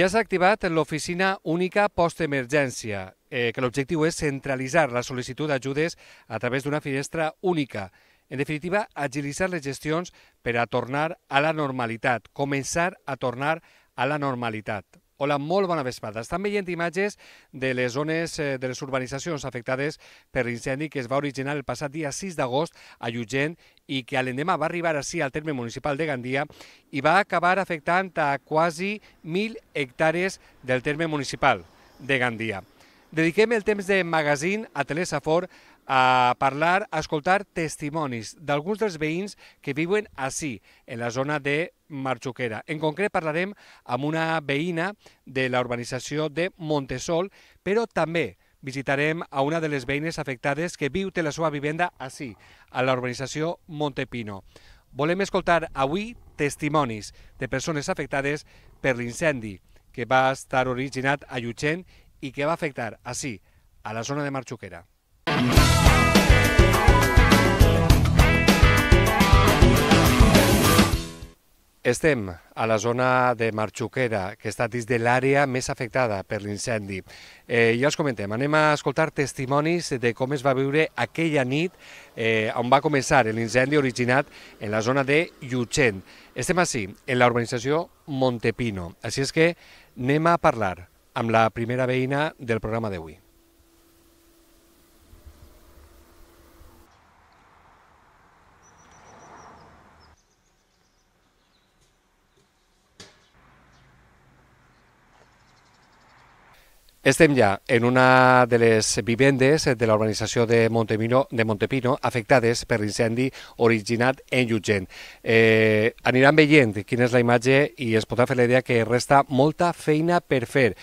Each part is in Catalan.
Ja s'ha activat l'oficina única postemergència, eh, que l'objectiu és centralitzar la sol·licitud d'ajudes a través d'una finestra única. En definitiva, agilitzar les gestions per a tornar a la normalitat, començar a tornar a la normalitat. Hola, molt bona vesprada. Estan veient imatges de les zones eh, de les urbanitzacions afectades per l'incendi que es va originar el passat dia 6 d'agost a Llugent i que l'endemà va arribar així al terme municipal de Gandia i va acabar afectant a quasi 1.000 hectàrees del terme municipal de Gandia. Dediquem el temps de magazín a Telesafor a parlar, a escoltar testimonis d'alguns dels veïns que viuen així, en la zona de Marxuquera. En concret parlarem amb una veïna de la urbanització de Montesol, però també visitarem a una de les veïnes afectades que viu té la seva vivenda així, a la urbanització Montepino. Volem escoltar avui testimonis de persones afectades per l'incendi que va estar originat a Llutxent i que va afectar així, a la zona de Marxuquera. Estem a la zona de Marxuquera, que està dins de l'àrea més afectada per l'incendi. Eh, ja us comentem, anem a escoltar testimonis de com es va viure aquella nit eh, on va començar l'incendi originat en la zona de Llutxent. Estem així, en la urbanització Montepino. Així és que anem a parlar amb la primera veïna del programa d'avui. Estem ja en una de les vivendes de la urbanització de, Montemino, de Montepino afectades per l'incendi originat en Llutgent. Eh, aniran veient quina és la imatge i es podrà fer la idea que resta molta feina per fer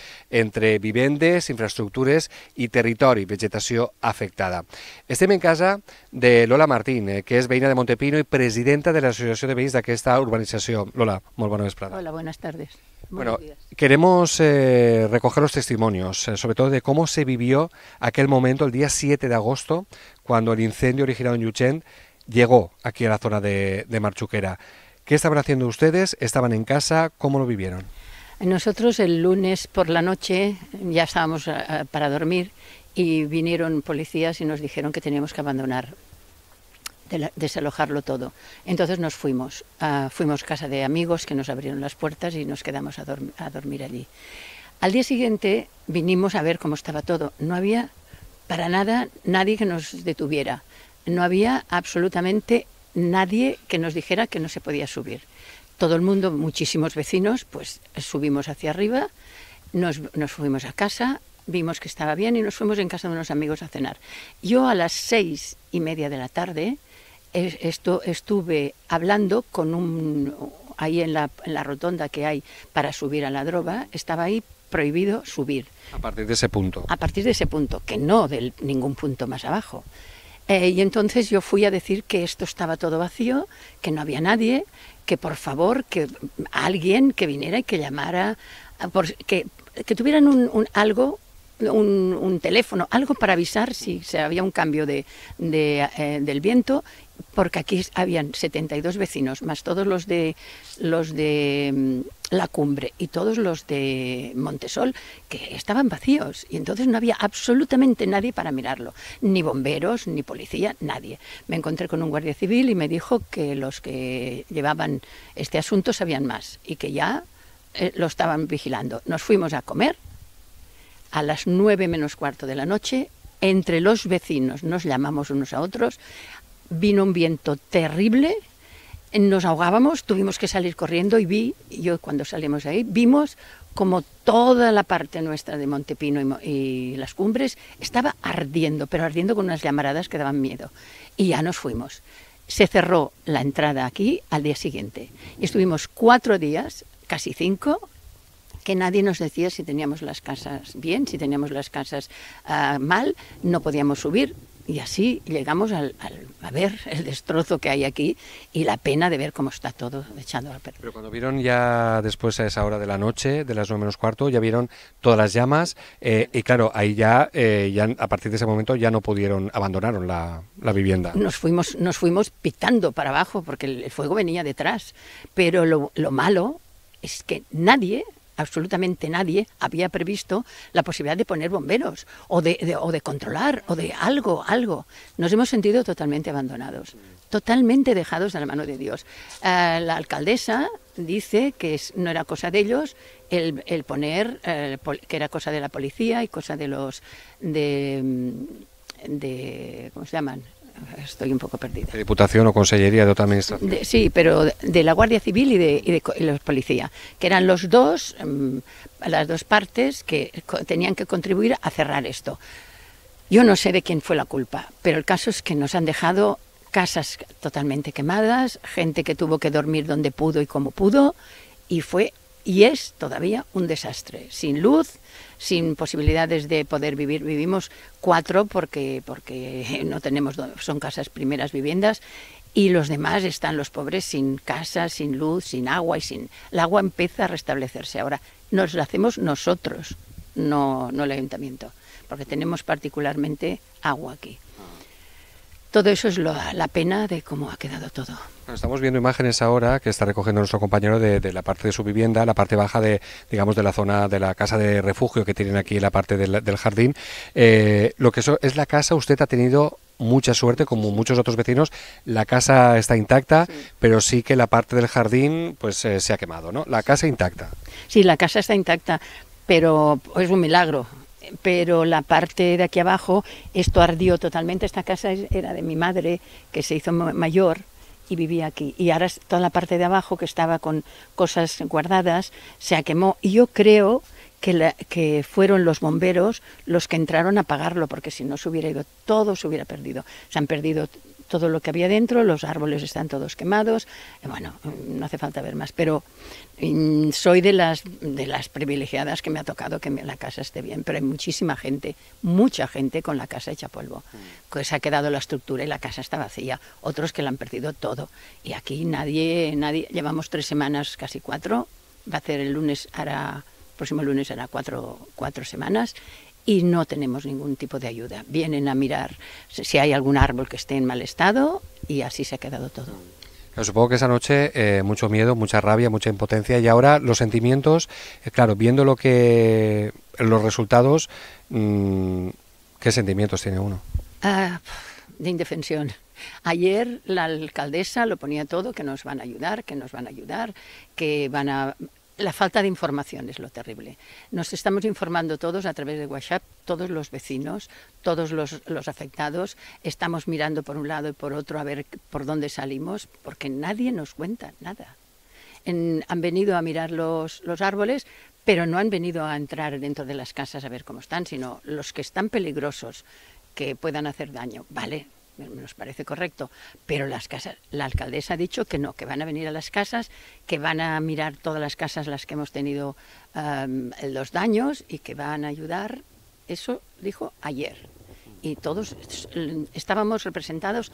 entre vivendes, infraestructures i territori, vegetació afectada. Estem en casa de Lola Martín, eh, que és veïna de Montepino i presidenta de l'Associació de Veïns d'aquesta urbanització. Lola, molt bona vesprada. Hola, buenas tardes. Bueno, queremos eh, recoger los testimonios, eh, sobre todo de cómo se vivió aquel momento, el día 7 de agosto, cuando el incendio originado en Yuchen, llegó aquí a la zona de, Marchuquera. ¿Qué estaban haciendo ustedes? ¿Estaban en casa? ¿Cómo lo vivieron? Nosotros el lunes por la noche ya estábamos eh, para dormir y vinieron policías y nos dijeron que teníamos que abandonar desalojarlo todo. Entonces nos fuimos, ah, fuimos casa de amigos que nos abrieron las puertas y nos quedamos a, dormir allí. Al día siguiente vinimos a ver cómo estaba todo. No había para nada nadie que nos detuviera. No había absolutamente nadie que nos dijera que no se podía subir. Todo el mundo, muchísimos vecinos, pues subimos hacia arriba, nos, nos fuimos a casa, vimos que estaba bien y nos fuimos en casa de unos amigos a cenar. Yo a las seis y media de la tarde esto, estuve hablando con un, ahí en la, la rotonda que hay para subir a la droga, estaba ahí prohibido subir. A partir de ese punto. A partir de ese punto, que no de ningún punto más abajo. Eh, y entonces yo fui a decir que esto estaba todo vacío, que no había nadie, que por favor, que alguien que viniera y que llamara, ah, que, que, tuvieran un, algo, un, teléfono, algo para avisar si se había un cambio de, eh, del viento porque aquí habían 72 vecinos, más todos los de los de mm, la cumbre y todos los de Montesol, que estaban vacíos. Y entonces no había absolutamente nadie para mirarlo, ni bomberos, ni policía, nadie. Me encontré con un guardia civil y me dijo que los que llevaban este asunto sabían más y que ya eh, lo estaban vigilando. Nos fuimos a comer a las nueve menos cuarto de la noche entre los vecinos nos llamamos unos a otros, vino un viento terrible, nos ahogábamos, tuvimos que salir corriendo y vi, yo cuando salimos ahí, vimos como toda la parte nuestra de Montepino y, las cumbres estaba ardiendo, pero ardiendo con unas llamaradas que daban miedo. Y ya nos fuimos. Se cerró la entrada aquí al día siguiente. Y estuvimos cuatro días, casi cinco, que nadie nos decía si teníamos las casas bien, si teníamos las casas ah, mal, no podíamos subir, y así llegamos al, a ver el destrozo que hay aquí y la pena de ver cómo está todo echando al perder. Pero cuando vieron ya después a esa hora de la noche, de las nueve menos cuarto, ya vieron todas las llamas eh, y claro, ahí ya, eh, ya a partir de ese momento ya no pudieron, abandonaron la, vivienda. Nos fuimos, nos fuimos pitando para abajo porque el, el fuego venía detrás, pero lo, lo malo es que nadie absolutamente nadie había previsto la posibilidad de poner bomberos o de, o de controlar o de algo, algo. Nos hemos sentido totalmente abandonados, totalmente dejados de la mano de Dios. Eh, la alcaldesa dice que no era cosa de ellos el, poner, eh, que era cosa de la policía y cosa de los... de mm, ¿Cómo se llaman? estoy un poco perdida. ¿De Diputación o Consellería de otra administración? sí, pero de, la Guardia Civil y de, y los policía, que eran los dos, em, las dos partes que tenían que contribuir a cerrar esto. Yo no sé de quién fue la culpa, pero el caso es que nos han dejado casas totalmente quemadas, gente que tuvo que dormir donde pudo y como pudo, y fue y es todavía un desastre, sin luz, sin posibilidades de poder vivir. Vivimos cuatro porque, porque no tenemos, son casas primeras viviendas y los demás están los pobres sin casa, sin luz, sin agua y sin... El agua empieza a restablecerse ahora. Nos la hacemos nosotros, no, no el ayuntamiento, porque tenemos particularmente agua aquí. Ah. Todo eso es la pena de cómo ha quedado todo estamos viendo imágenes ahora que está recogiendo nuestro compañero de, la parte de su vivienda, la parte baja de, digamos, de la zona de la casa de refugio que tienen aquí la parte del, jardín. Eh, lo que es la casa, usted ha tenido mucha suerte, como muchos otros vecinos. La casa está intacta, pero sí que la parte del jardín pues eh, se ha quemado, ¿no? La casa intacta. Sí, la casa está intacta, pero es un milagro. Pero la parte de aquí abajo, esto ardió totalmente. Esta casa era de mi madre, que se hizo mayor y vivía aquí. Y ahora toda la parte de abajo que estaba con cosas guardadas se quemó. Y yo creo que, la, que fueron los bomberos los que entraron a pagarlo porque si no se hubiera ido, todo se hubiera perdido. Se han perdido todo lo que había dentro, los árboles están todos quemados, eh, bueno, mm, no hace falta ver más, pero mm, soy de las, de las privilegiadas que me ha tocado que la casa esté bien, pero hay muchísima gente, mucha gente con la casa hecha polvo, pues ha quedado la estructura y la casa está vacía, otros que la han perdido todo, y aquí nadie, nadie, llevamos tres semanas, casi cuatro, va a ser el lunes, hará, próximo lunes hará cuatro semanas, y no tenemos ningún tipo de ayuda. Vienen a mirar si hay algún árbol que esté en mal estado y así se ha quedado todo. supongo que esa noche eh, mucho miedo, mucha rabia, mucha impotencia y ahora los sentimientos, eh, claro, viendo lo que los resultados, mm, ¿qué sentimientos tiene uno? Ah, de indefensión. Ayer la alcaldesa lo ponía todo, que nos van a ayudar, que nos van a ayudar, que van a la falta de información es lo terrible. Nos estamos informando todos a través de WhatsApp, todos los vecinos, todos los, afectados. Estamos mirando por un lado y por otro a ver por dónde salimos, porque nadie nos cuenta nada. han venido a mirar los, los árboles, pero no han venido a entrar dentro de las casas a ver cómo están, sino los que están peligrosos que puedan hacer daño. Vale, nos parece correcto, pero las casas, la alcaldesa ha dicho que no, que van a venir a las casas, que van a mirar todas las casas las que hemos tenido los daños y que van a ayudar. Eso dijo ayer. Y todos estábamos representados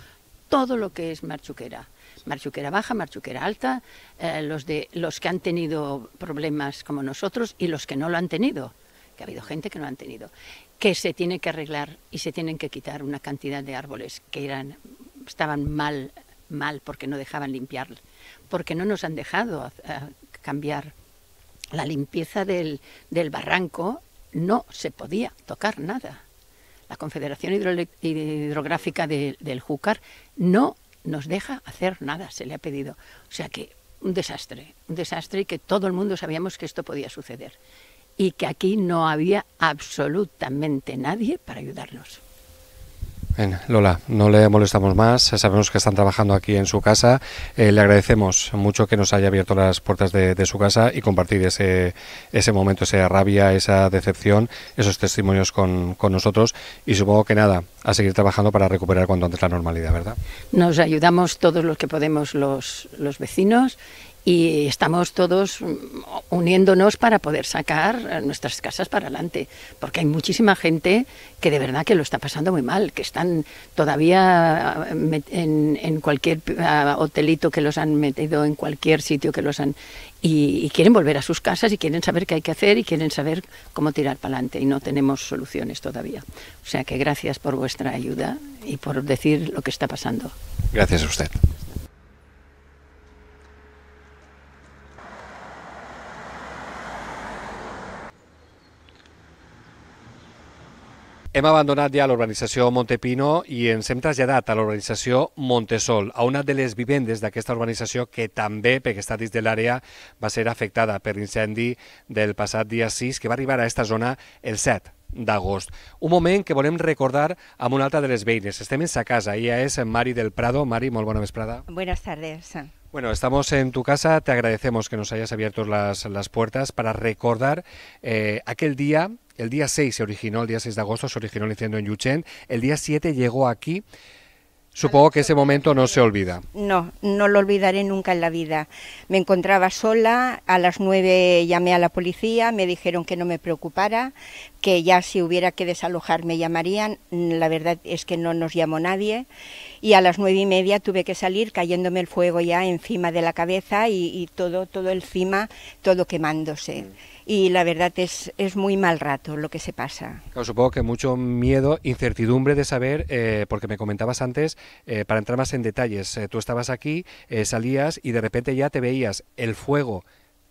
todo lo que es Marchuquera. Marchuquera baja, Marchuquera alta, eh, los, de, los que han tenido problemas como nosotros y los que no lo han tenido que ha habido gente que no lo han tenido que se tiene que arreglar y se tienen que quitar una cantidad de árboles que eran, estaban mal, mal porque no dejaban limpiar, porque no nos han dejado cambiar. La limpieza del, del barranco no se podía tocar nada. La Confederación Hidrográfica del Júcar no nos deja hacer nada, se le ha pedido. O sea que un desastre, un desastre y que todo el mundo sabíamos que esto podía suceder y que aquí no había absolutamente nadie para ayudarnos. Lola, no le molestamos más. Sabemos que están trabajando aquí en su casa. Eh, le agradecemos mucho que nos haya abierto las puertas de, de, su casa y compartir ese, ese momento, esa rabia, esa decepción, esos testimonios con, con nosotros. Y supongo que nada, a seguir trabajando para recuperar cuanto antes la normalidad, ¿verdad? Nos ayudamos todos los que podemos los, los vecinos y estamos todos uniéndonos para poder sacar nuestras casas para adelante, porque hay muchísima gente que de verdad que lo está pasando muy mal, que están todavía eh, en, cualquier eh, hotelito que los han metido, en cualquier sitio que los han... y, quieren volver a sus casas y quieren saber qué hay que hacer y quieren saber cómo tirar para adelante y no tenemos soluciones todavía. O sea que gracias por vuestra ayuda y por decir lo que está pasando. Gracias a usted. Hem abandonat ja l'urbanització Montepino i ens hem traslladat a l'urbanització Montesol, a una de les vivendes d'aquesta urbanització que també, perquè està dins de l'àrea, va ser afectada per l'incendi del passat dia 6, que va arribar a aquesta zona el 7 d'agost. Un moment que volem recordar amb una altra de les veïnes. Estem en sa casa, ella és Mari del Prado. Mari, molt bona vesprada. Buenas tardes. Bueno, estamos en tu casa, te agradecemos que nos hayas abierto las, las puertas para recordar eh, aquel día El día 6 se originó, el día 6 de agosto se originó el incendio en Yuchen. El día 7 llegó aquí. Supongo que ese momento no se olvida. No, no lo olvidaré nunca en la vida. Me encontraba sola, a las nueve llamé a la policía, me dijeron que no me preocupara, que ya si hubiera que desalojar me llamarían. La verdad es que no nos llamó nadie. Y a las nueve y media tuve que salir cayéndome el fuego ya encima de la cabeza y, todo, todo encima, todo quemándose. Mm y la verdad es, es muy mal rato lo que se pasa. supongo que mucho miedo, incertidumbre de saber, eh, porque me comentabas antes, eh, para entrar más en detalles, eh, tú estabas aquí, salías y de repente ya te veías el fuego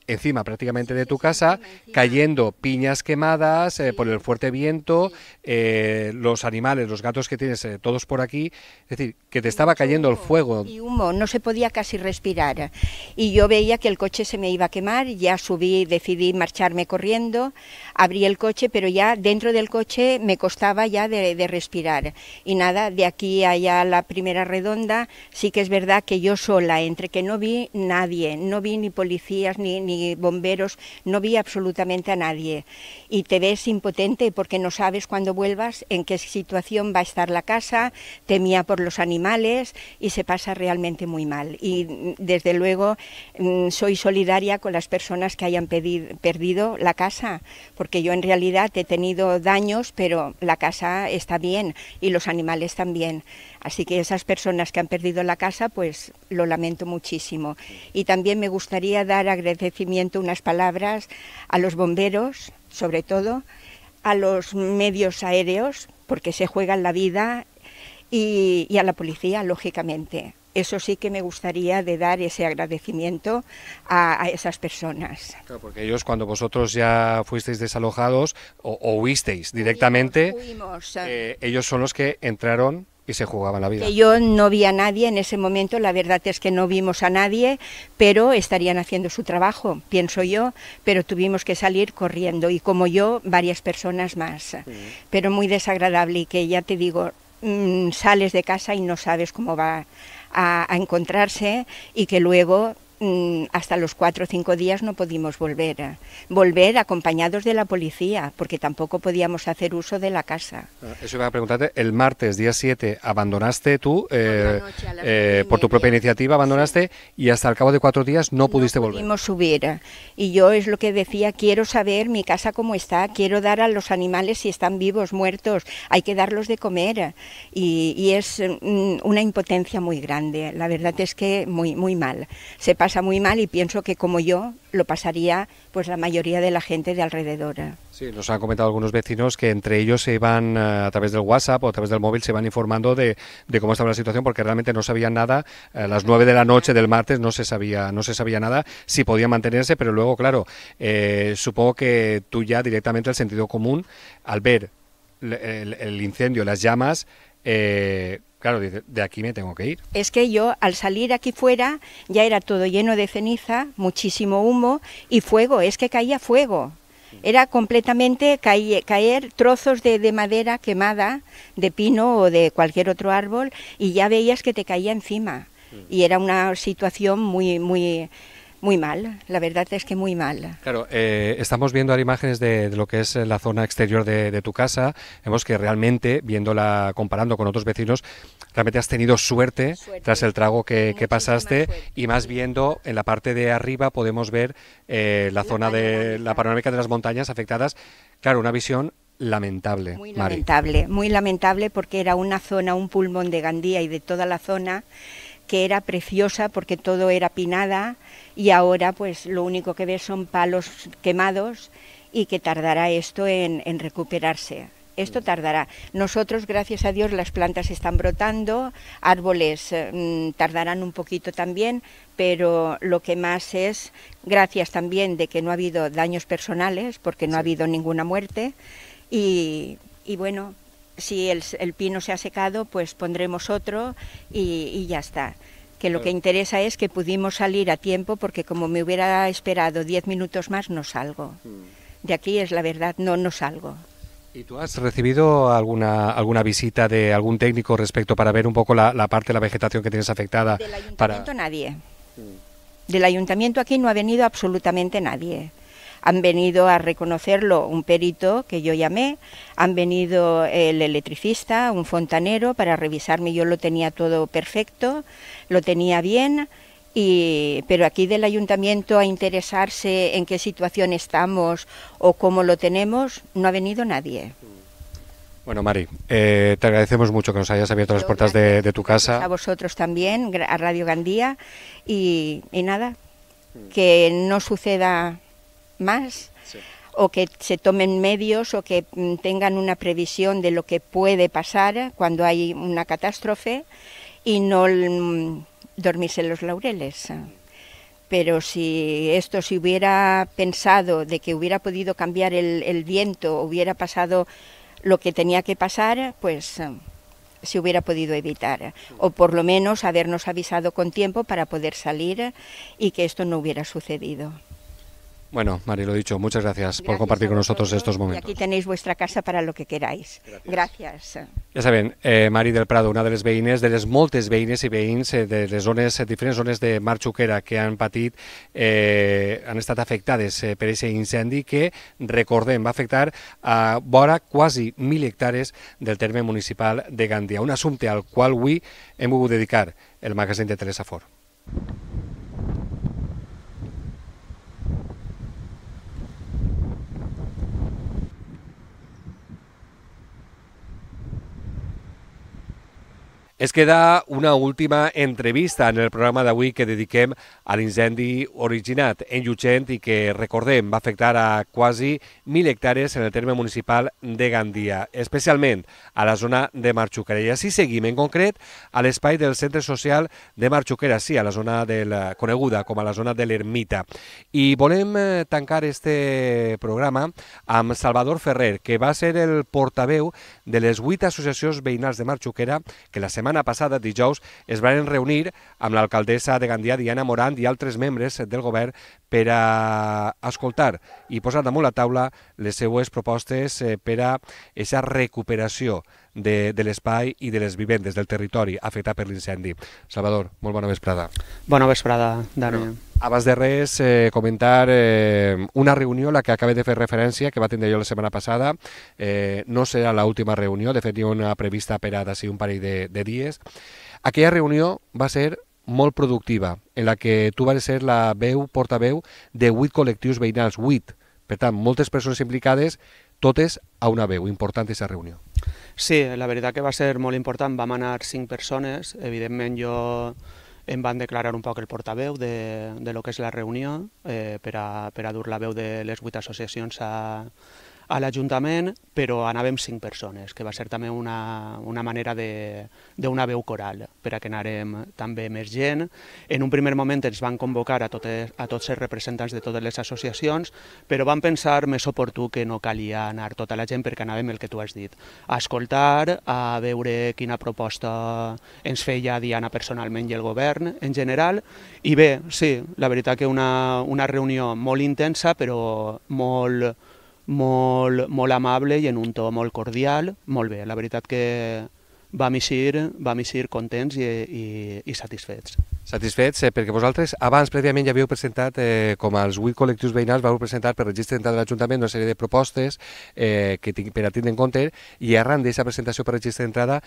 encima prácticamente de tu casa, cayendo piñas quemadas eh, por el fuerte viento, eh, los animales, los gatos que tienes, eh, todos por aquí, es decir, que te estaba cayendo el fuego. Y humo, no se podía casi respirar. Y yo veía que el coche se me iba a quemar, ya subí, decidí marcharme corriendo, abrí el coche, pero ya dentro del coche me costaba ya de, respirar. Y nada, de aquí allá la primera redonda, sí que es verdad que yo sola, entre que no vi nadie, no vi ni policías ni ni bomberos, no vi absolutamente a nadie. Y te ves impotente porque no sabes cuándo vuelvas en qué situación va a estar la casa, temía por los animales y se pasa realmente muy mal. Y mm, desde luego mm, soy solidaria con las personas que hayan perdido la casa, porque yo en realidad he tenido daños, pero la casa está bien y los animales también. Así que esas personas que han perdido la casa, pues lo lamento muchísimo. Y también me gustaría dar agradecimiento, unas palabras a los bomberos, sobre todo, a los medios aéreos, porque se juegan la vida, y, a la policía, lógicamente. Eso sí que me gustaría de dar ese agradecimiento a, esas personas. porque ellos cuando vosotros ya fuisteis desalojados o, huisteis directamente, ah. eh, ellos son los que entraron y se jugaba la vida. Que yo no vi a nadie en ese momento, la verdad es que no vimos a nadie, pero estarían haciendo su trabajo, pienso yo, pero tuvimos que salir corriendo y como yo, varias personas más. Pero muy desagradable y que ya te digo, mm, sales de casa y no sabes cómo va a encontrarse y que luego Mm, hasta los cuatro o cinco días no pudimos volver. Volver acompañados de la policía, porque tampoco podíamos hacer uso de la casa. Ah, eso iba a preguntarte, el martes, día 7, abandonaste tú, eh, eh, por tu propia iniciativa, abandonaste y hasta el cabo de cuatro días no, pudiste volver. No pudimos subir. Y yo es lo que decía, quiero saber mi casa cómo está, quiero dar a los animales si están vivos, muertos, hay que darlos de comer. Y, y es mm, una impotencia muy grande, la verdad es que muy, muy mal. Se pasa muy mal y pienso que como yo lo pasaría pues la mayoría de la gente de alrededor. Sí, nos han comentado algunos vecinos que entre ellos se iban eh, a través del WhatsApp o a través del móvil se van informando de, cómo estaba la situación porque realmente no sabían nada. Eh, a las nueve de la noche del martes no se sabía no se sabía nada si podía mantenerse, pero luego claro, eh, supongo que tú ya directamente el sentido común al ver el incendio, las llamas, eh, claro, de aquí me tengo que ir. Es que yo al salir aquí fuera ya era todo lleno de ceniza, muchísimo humo y fuego, es que caía fuego. Era completamente caer, trozos de, de, madera quemada, de pino o de cualquier otro árbol, y ya veías que te caía encima. Mm. Y era una situación muy, muy, muy mal, la verdad es que muy mal. Claro, eh, estamos viendo ahora imágenes de, lo que es eh, la zona exterior de, tu casa. Vemos que realmente, viéndola, comparando con otros vecinos, realmente has tenido suerte, tras el trago que, pasaste y más viendo en la parte de arriba podemos ver eh, la, zona de la panorámica de las montañas afectadas. Claro, una visión lamentable. Muy lamentable, muy lamentable porque era una zona, un pulmón de Gandía y de toda la zona que era preciosa porque todo era pinada y ahora pues lo único que ves son palos quemados y que tardará esto en, recuperarse. Esto mm. tardará. Nosotros, gracias a Dios, las plantas están brotando, árboles eh, mm, tardarán un poquito también, pero lo que más es, gracias también de que no ha habido daños personales, porque no ha habido ninguna muerte, y bueno, si el, pino se ha secado, pues pondremos otro y, ya está. Que lo que interesa es que pudimos salir a tiempo porque como me hubiera esperado diez minutos más, no salgo. Mm. De aquí es la verdad, no, no salgo. ¿Y tú has recibido alguna, alguna visita de algún técnico respecto para ver un poco la, parte de la vegetación que tienes afectada? Del ayuntamiento para... nadie. Mm. Del ayuntamiento aquí no ha venido absolutamente nadie. Han venido a reconocerlo un perito que yo llamé, han venido eh, el electricista, un fontanero para revisarme, yo lo tenía todo perfecto, lo tenía bien. pero aquí del ayuntamiento a interesarse en qué situación estamos o cómo lo tenemos, no ha venido nadie. Bueno, Mari, eh, te agradecemos mucho que nos hayas abierto las puertas de, tu casa. A vosotros también, a Radio Gandía. Y, y nada, que no suceda más. o que se tomen medios o que mm, tengan una previsión de lo que puede pasar cuando hay una catástrofe y no mm, dormirse los laureles. Pero si esto se hubiera pensado de que hubiera podido cambiar el, el, viento, hubiera pasado lo que tenía que pasar, pues eh, se hubiera podido evitar. O por lo menos habernos avisado con tiempo para poder salir y que esto no hubiera sucedido. Bueno, Mari, lo dicho, muchas gracias, gracias por compartir con nosotros estos momentos. Y aquí tenéis vuestra casa para lo que queráis. Gracias. gracias. Ya saben, eh, Mari del Prado, una de les veïnes, de les moltes veïnes i veïns eh, de les zones, eh, diferents zones de Mar Xuquera que han patit, eh, han estat afectades eh, per aquest incendi que, recordem, va afectar a vora quasi mil hectàrees del terme municipal de Gandia, un assumpte al qual avui hem volgut dedicar el magazín de Teresa Fort. Es queda una última entrevista en el programa d'avui que dediquem a l'incendi originat en Llutxent i que, recordem, va afectar a quasi 1.000 hectàrees en el terme municipal de Gandia, especialment a la zona de Marxuquera. I així seguim, en concret, a l'espai del centre social de Marxuquera, sí, a la zona de la, coneguda com a la zona de l'Ermita. I volem eh, tancar este programa amb Salvador Ferrer, que va ser el portaveu de les vuit associacions veïnals de Marxuquera que la setmana setmana passada, dijous, es van reunir amb l'alcaldessa de Gandia, Diana Morant, i altres membres del govern per a escoltar i posar damunt la taula les seues propostes eh, per a aquesta recuperació de, de l'espai i de les vivendes del territori afectat per l'incendi. Salvador, molt bona vesprada. Bona vesprada, Daniel. Bueno, abans de res, eh, comentar eh, una reunió a la que acabé de fer referència, que va tindre jo la setmana passada. Eh, no serà l'última reunió, de fet hi ha una prevista per a d'ací un parell de, de dies. Aquella reunió va ser molt productiva, en la que tu vas ser la veu, portaveu, de vuit col·lectius veïnals, vuit. Per tant, moltes persones implicades, totes a una veu. Important la reunió. Sí, la veritat que va ser molt important. Vam anar cinc persones. Evidentment jo em van declarar un poc el portaveu de, de lo que és la reunió eh, per, a, per a dur la veu de les vuit associacions a, a l'Ajuntament, però anàvem cinc persones, que va ser també una, una manera d'una veu coral, per a que anàrem també més gent. En un primer moment ens van convocar a, totes, a tots els representants de totes les associacions, però van pensar més oportú que no calia anar tota la gent perquè anàvem el que tu has dit, a escoltar, a veure quina proposta ens feia Diana personalment i el govern en general, i bé, sí, la veritat que una, una reunió molt intensa, però molt, molt, molt amable i en un to molt cordial, molt bé. La veritat que vam eixir, vam eixir contents i, i, i satisfets. Satisfets, eh, perquè vosaltres abans prèviament ja havíeu presentat, eh, com als 8 col·lectius veïnals, vau presentar per registre d'entrada de l'Ajuntament una sèrie de propostes eh, que tinc, per a tindre en compte i arran d'aquesta presentació per registre d'entrada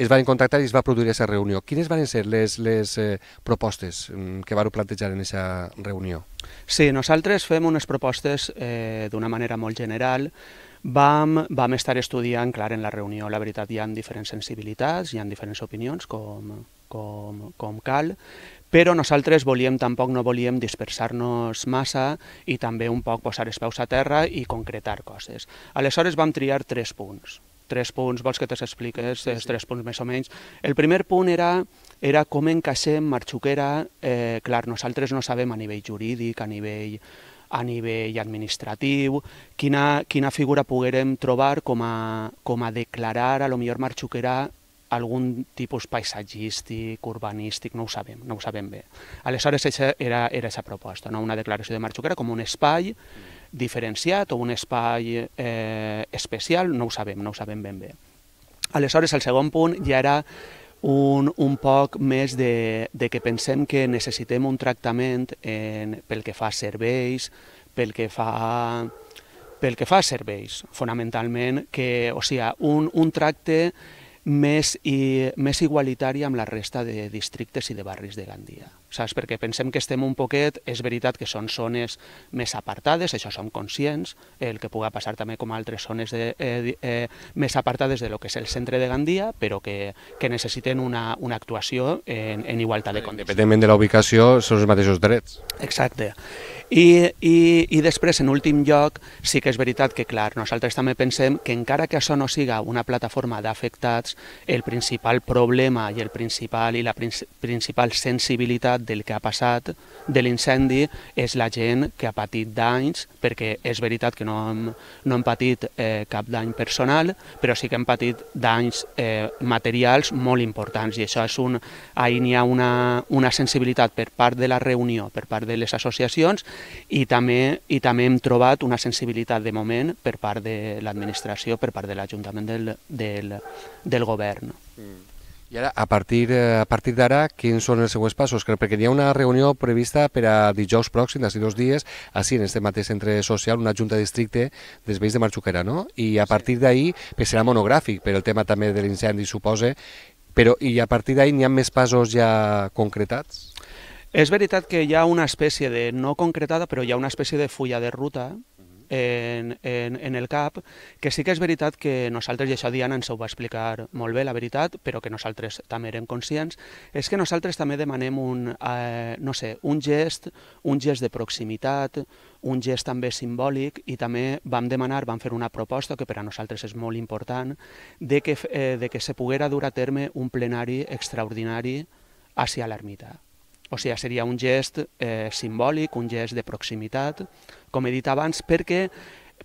es van contactar i es va produir aquesta reunió. Quines van ser les, les eh, propostes mm, que vau plantejar en aquesta reunió? Sí, nosaltres fem unes propostes eh, d'una manera molt general, vam, vam estar estudiant, clar, en la reunió, la veritat, hi ha diferents sensibilitats, hi ha diferents opinions, com, com, com cal, però nosaltres volíem, tampoc no volíem dispersar-nos massa i també un poc posar els peus a terra i concretar coses. Aleshores vam triar tres punts. Tres punts, vols que t'expliques, sí, sí. tres punts més o menys. El primer punt era, era com encaixem Marxuquera, eh, clar, nosaltres no sabem a nivell jurídic, a nivell a nivell administratiu, quina, quina figura poguérem trobar com a, com a declarar a lo millor Marxuquera algun tipus paisatgístic, urbanístic, no ho sabem, no ho sabem bé. Aleshores, això era, era esa proposta, no? una declaració de era com un espai diferenciat o un espai eh, especial, no ho sabem, no ho sabem ben bé. Aleshores, el segon punt ja era un, un poc més de, de que pensem que necessitem un tractament en, pel que fa a serveis, pel que fa a, pel que fa a serveis, fonamentalment, que, o sigui, un, un tracte més, i, més igualitària amb la resta de districtes i de barris de Gandia saps? Perquè pensem que estem un poquet, és veritat que són zones més apartades, això som conscients, el que puga passar també com altres zones de, eh, eh, més apartades de lo que és el centre de Gandia, però que, que necessiten una, una actuació en, en igualtat de condicions. Independentment de la ubicació, són els mateixos drets. Exacte. I, i, I després, en últim lloc, sí que és veritat que, clar, nosaltres també pensem que encara que això no siga una plataforma d'afectats, el principal problema i el principal i la principal sensibilitat del que ha passat, de l'incendi, és la gent que ha patit danys, perquè és veritat que no hem, no hem patit eh, cap dany personal, però sí que hem patit danys eh, materials molt importants, i això és un... Ahir n'hi ha una, una sensibilitat per part de la reunió, per part de les associacions, i també, i també hem trobat una sensibilitat de moment per part de l'administració, per part de l'Ajuntament del, del, del govern. Mm. I ara, a partir, eh, a partir d'ara, quins són els següents passos? Crec perquè hi ha una reunió prevista per a dijous pròxim, d'ací dos dies, així, en este mateix centre social, una junta de districte dels veïns de Marxuquera, no? I a partir d'ahir, que serà monogràfic per el tema també de l'incendi, suposa, però i a partir d'ahir n'hi ha més passos ja concretats? És veritat que hi ha una espècie de, no concretada, però hi ha una espècie de fulla de ruta, en, en, en el cap, que sí que és veritat que nosaltres, i això Diana ens ho va explicar molt bé, la veritat, però que nosaltres també érem conscients, és que nosaltres també demanem un, eh, no sé, un gest, un gest de proximitat, un gest també simbòlic i també vam demanar, vam fer una proposta que per a nosaltres és molt important, de que, eh, de que se poguera dur a terme un plenari extraordinari hacia l'ermita. O sigui, seria un gest eh, simbòlic, un gest de proximitat, com he dit abans, perquè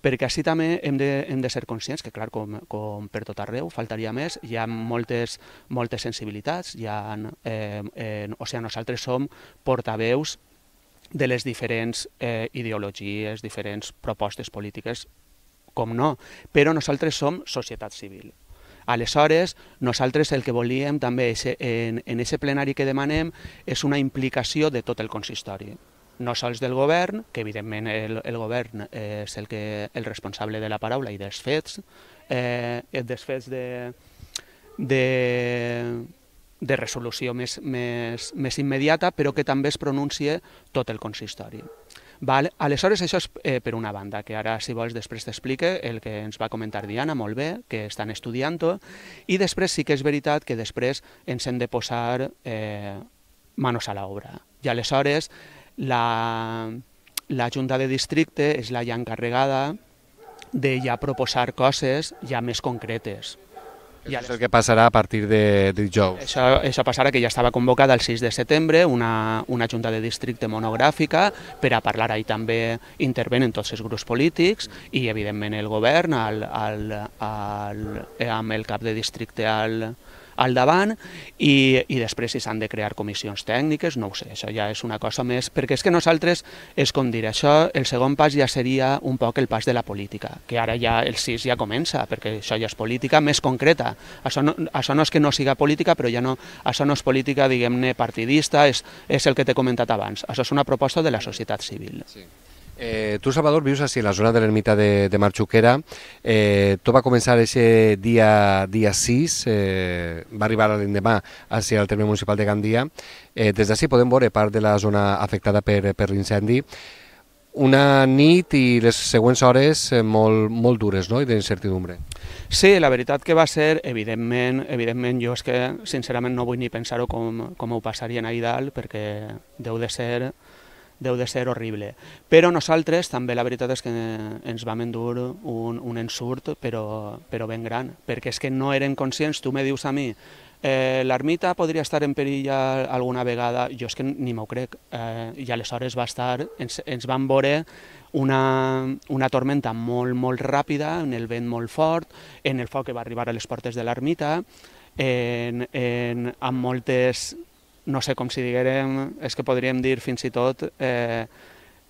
perquè així també hem de, hem de ser conscients que, clar, com, com per tot arreu, faltaria més, hi ha moltes, moltes sensibilitats, hi ha, eh, eh, o sigui, nosaltres som portaveus de les diferents eh, ideologies, diferents propostes polítiques, com no, però nosaltres som societat civil. Aleshores, nosaltres el que volíem també en aquest plenari que demanem és una implicació de tot el consistori no sols del govern, que evidentment el, el govern eh, és el, que, el responsable de la paraula i dels fets, eh, eh, dels fets de, de, de resolució més, més, més immediata, però que també es pronuncie tot el consistori. Val? Aleshores, això és eh, per una banda, que ara, si vols, després t'explique el que ens va comentar Diana, molt bé, que estan estudiant-ho, i després sí que és veritat que després ens hem de posar eh, manos a l'obra. I aleshores, la, la Junta de Districte és la ja encarregada de ja proposar coses ja més concretes. Això és el que passarà a partir de, de dijous. Això, això passarà que ja estava convocada el 6 de setembre una, una junta de districte monogràfica per a parlar ahir també intervenen tots els grups polítics i evidentment el govern al, al, al, amb el cap de districte al, al davant i, i després si s'han de crear comissions tècniques, no ho sé, això ja és una cosa més, perquè és que nosaltres, és com dir, això, el segon pas ja seria un poc el pas de la política, que ara ja el 6 ja comença, perquè això ja és política més concreta, això no, això no és que no siga política, però ja no, això no és política, diguem-ne, partidista, és, és el que t'he comentat abans, això és una proposta de la societat civil. Sí. Eh, tu, Salvador, vius així, a la zona de l'ermita de, de Marxuquera. Eh, tot va començar aquest dia, dia 6, eh, va arribar l'endemà així al terme municipal de Gandia. Eh, des d'ací podem veure part de la zona afectada per, per l'incendi. Una nit i les següents hores eh, molt, molt dures no? i d'incertidumbre. Sí, la veritat que va ser, evidentment, evidentment jo és que sincerament no vull ni pensar-ho com, com ho passarien ahir dalt, perquè deu de ser deu de ser horrible. Però nosaltres també la veritat és que eh, ens vam endur un, un ensurt, però, però ben gran, perquè és que no érem conscients, tu me dius a mi, eh, l'ermita podria estar en perill alguna vegada, jo és que ni m'ho crec, eh, i aleshores va estar, ens, ens vam veure una, una tormenta molt, molt ràpida, en el vent molt fort, en el foc que va arribar a les portes de l'ermita, en, en, amb moltes no sé com si diguérem, és que podríem dir fins i tot eh,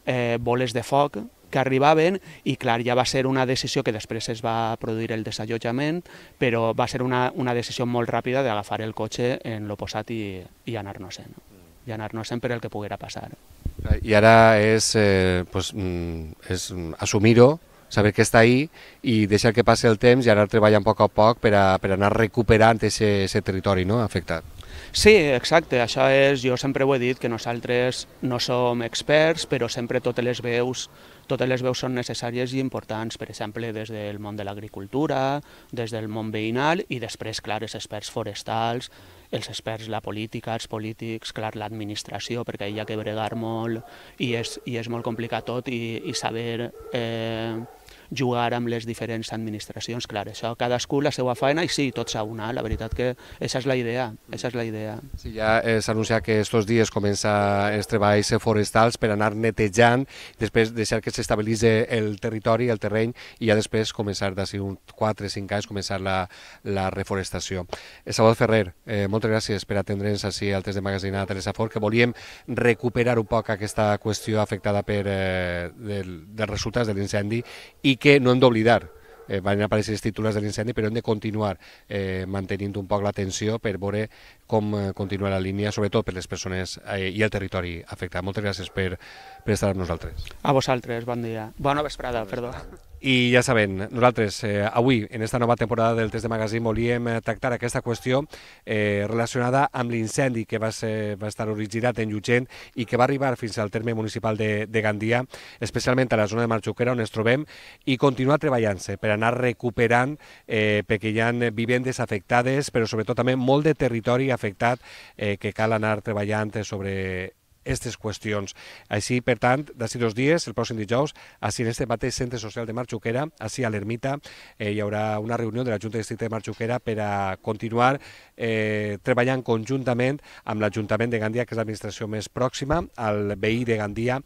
eh, boles de foc que arribaven i clar, ja va ser una decisió que després es va produir el desallotjament, però va ser una, una decisió molt ràpida d'agafar el cotxe en l'oposat i, i anar-nos-en, i anar-nos-en per el que poguera passar. I ara és, eh, pues, mm, és assumir-ho, saber que està ahí i deixar que passi el temps i anar treballant a poc a poc per, a, per anar recuperant aquest territori no? afectat. Sí, exacte, això és, jo sempre ho he dit, que nosaltres no som experts, però sempre totes les veus, totes les veus són necessàries i importants, per exemple, des del món de l'agricultura, des del món veïnal i després, clar, els experts forestals, els experts, la política, els polítics, clar, l'administració, perquè hi ha que bregar molt i és, i és molt complicat tot i, i saber... Eh, jugar amb les diferents administracions. Clar, això, cadascú la seva feina i sí, tots a una, la veritat que aquesta és la idea, aquesta és la idea. Sí, ja s'ha anunciat que estos dies comença els treballs forestals per anar netejant, després deixar que s'estabilitzi el territori, el terreny, i ja després començar d'ací un 4-5 anys començar la, la reforestació. Salvador Ferrer, eh, moltes gràcies per atendre'ns així al test de magazine a Teresa Fort, que volíem recuperar un poc aquesta qüestió afectada per, eh, del, dels resultats de l'incendi i que no hem d'oblidar eh, van aparèixer els titulars de l'incendi, però hem de continuar eh, mantenint un poc l'atenció per veure com eh, continua la línia, sobretot per les persones eh, i el territori afectat. Moltes gràcies per, per estar amb nosaltres. A vosaltres, bon dia. Bona vesprada, Bona vesprada. perdó. I ja saben, nosaltres eh, avui, en aquesta nova temporada del Test de Magazine, volíem eh, tractar aquesta qüestió eh, relacionada amb l'incendi que va, ser, va estar originat en Llugent i que va arribar fins al terme municipal de, de Gandia, especialment a la zona de Marxuquera, on ens trobem, i continuar treballant-se per anar recuperant eh, perquè hi ha vivendes afectades, però sobretot també molt de territori afectat eh, que cal anar treballant sobre aquestes qüestions. Així, per tant, d'ací dos dies, el pròxim dijous, així en este mateix centre social de Marxuquera, així a l'Ermita, eh, hi haurà una reunió de la Junta de Districte de Marxuquera per a continuar eh, treballant conjuntament amb l'Ajuntament de Gandia, que és l'administració més pròxima, al veí de Gandia,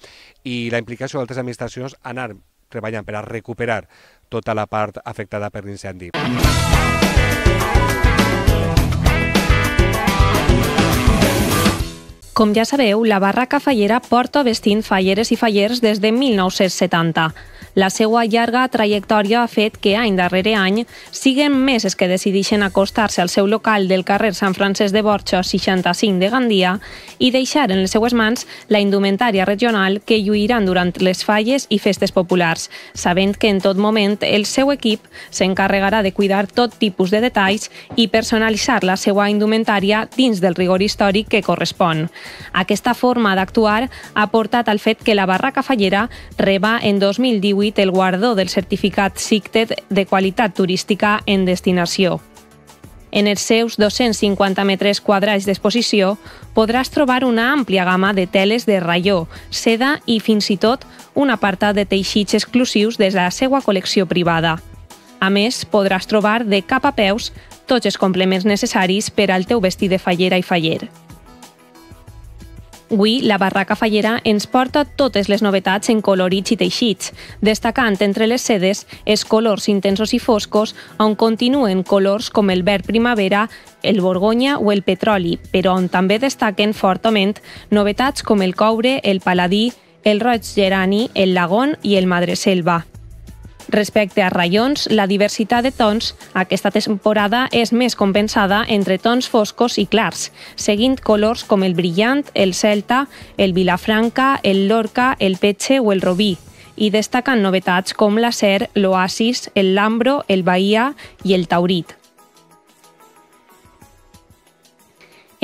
i la implicació d'altres administracions anar treballant per a recuperar tota la part afectada per l'incendi. Com ja sabeu, la barraca fallera porta vestint falleres i fallers des de 1970. La seva llarga trajectòria ha fet que any darrere any siguen més els que decideixen acostar-se al seu local del carrer Sant Francesc de Borja 65 de Gandia i deixar en les seues mans la indumentària regional que lluiran durant les falles i festes populars, sabent que en tot moment el seu equip s'encarregarà de cuidar tot tipus de detalls i personalitzar la seva indumentària dins del rigor històric que correspon. Aquesta forma d'actuar ha portat al fet que la barraca fallera reba en 2018 atribuït el guardó del certificat SICTED de qualitat turística en destinació. En els seus 250 metres quadrats d'exposició podràs trobar una àmplia gamma de teles de raió, seda i fins i tot un apartat de teixits exclusius des de la seva col·lecció privada. A més, podràs trobar de cap a peus tots els complements necessaris per al teu vestit de fallera i faller. Avui, la Barraca Fallera ens porta totes les novetats en colorits i teixits, destacant entre les sedes els colors intensos i foscos, on continuen colors com el verd primavera, el borgonya o el petroli, però on també destaquen fortament novetats com el coure, el paladí, el roig gerani, el lagón i el madreselva. Respecte a raions, la diversitat de tons aquesta temporada és més compensada entre tons foscos i clars, seguint colors com el brillant, el celta, el vilafranca, el lorca, el petxe o el robí i destaquen novetats com l'acer, l'oasis, el lambro, el bahia i el taurit.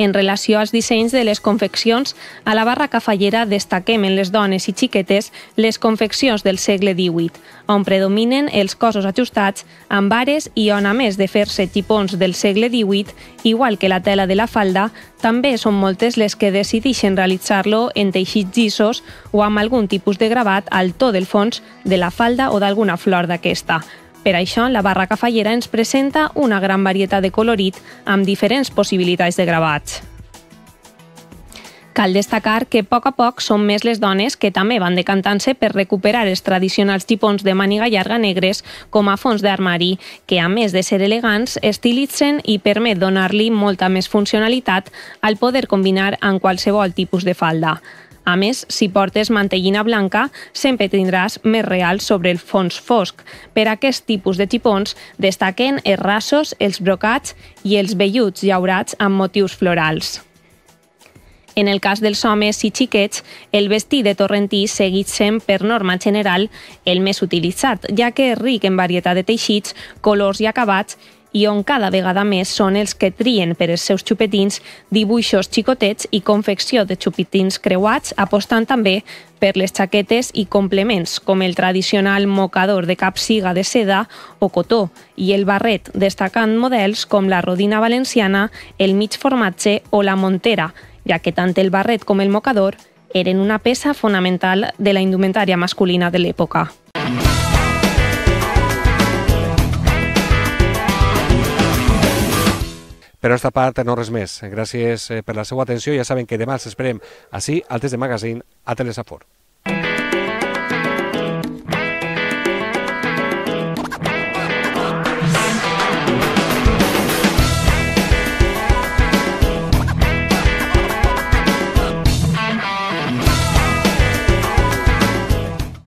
En relació als dissenys de les confeccions, a la barra cafallera destaquem en les dones i xiquetes les confeccions del segle XVIII, on predominen els cossos ajustats amb bares i on, a més de fer-se tipons del segle XVIII, igual que la tela de la falda, també són moltes les que decideixen realitzar-lo en teixits llisos o amb algun tipus de gravat al to del fons de la falda o d'alguna flor d'aquesta. Per això, la barraca fallera ens presenta una gran varietat de colorit amb diferents possibilitats de gravats. Cal destacar que a poc a poc són més les dones que també van decantant-se per recuperar els tradicionals tipons de màniga llarga negres com a fons d'armari, que a més de ser elegants, estilitzen i permet donar-li molta més funcionalitat al poder combinar amb qualsevol tipus de falda. A més, si portes mantellina blanca, sempre tindràs més real sobre el fons fosc. Per a aquest tipus de xipons destaquen els rasos, els brocats i els velluts llaurats amb motius florals. En el cas dels homes i xiquets, el vestit de torrentí segueix sent, per norma general, el més utilitzat, ja que és ric en varietat de teixits, colors i acabats i on cada vegada més són els que trien per els seus xupetins dibuixos xicotets i confecció de xupetins creuats, apostant també per les xaquetes i complements, com el tradicional mocador de capsiga de seda o cotó i el barret, destacant models com la rodina valenciana, el mig formatge o la montera, ja que tant el barret com el mocador eren una peça fonamental de la indumentària masculina de l'època. Per la nostra part, no res més. Gràcies eh, per la seva atenció. Ja saben que demà els esperem així, al Test de Magazine, a Telesafor.